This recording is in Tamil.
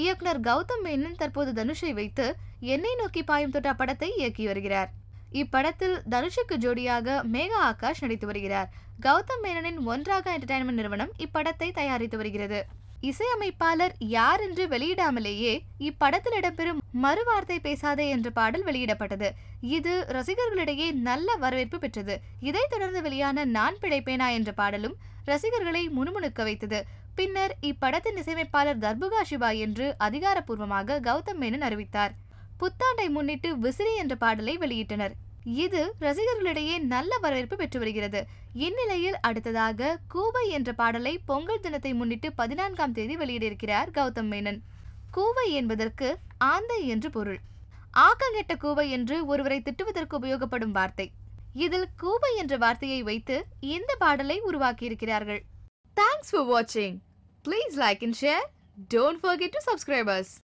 இயக்குனர் கௌதம் மேனன் தற்போது தனுஷை வைத்து என்னை நோக்கி பாயும் தொட்டா படத்தை இயக்கி வருகிறார் இப்படத்தில் தனுஷுக்கு ஜோடியாக மேகா ஆகாஷ் நடித்து வருகிறார் கௌதம் மேனனின் ஒன்றாக என்டர்டைன்மெண்ட் நிறுவனம் இப்படத்தை தயாரித்து வருகிறது இசையமைப்பாளர் யார் என்று வெளியிடாமலேயே இப்படத்தில் இடம்பெறும் மறுவார்த்தை பேசாதே என்ற பாடல் வெளியிடப்பட்டது இது ரசிகர்களிடையே நல்ல வரவேற்பு பெற்றது இதைத் தொடர்ந்து வெளியான நான் பிழைப்பேனா என்ற பாடலும் ரசிகர்களை முணுமுணுக்க வைத்தது பின்னர் இப்படத்தின் இசையமைப்பாளர் தர்புகா சிவா என்று அதிகாரப்பூர்வமாக கௌதம் மேனன் அறிவித்தார் புத்தாண்டை முன்னிட்டு விசிறி என்ற பாடலை வெளியிட்டனர் இது ரசிகர்களிடையே நல்ல வரவேற்பு பெற்று வருகிறது இந்நிலையில் அடுத்ததாக கூவை என்ற பாடலை பொங்கல் தினத்தை முன்னிட்டு பதினான்காம் தேதி வெளியிடிருக்கிறார் கௌதம் மேனன் கூவை என்பதற்கு ஆந்தை என்று பொருள் ஆக்கங்கெட்ட கூவை என்று ஒருவரை திட்டுவதற்கு உபயோகப்படும் வார்த்தை இதில் கூவை என்ற வார்த்தையை வைத்து இந்த பாடலை உருவாக்கியிருக்கிறார்கள் தேங்க்ஸ் ஃபார் வாட்சிங் Please like and share. Don't forget to subscribe us.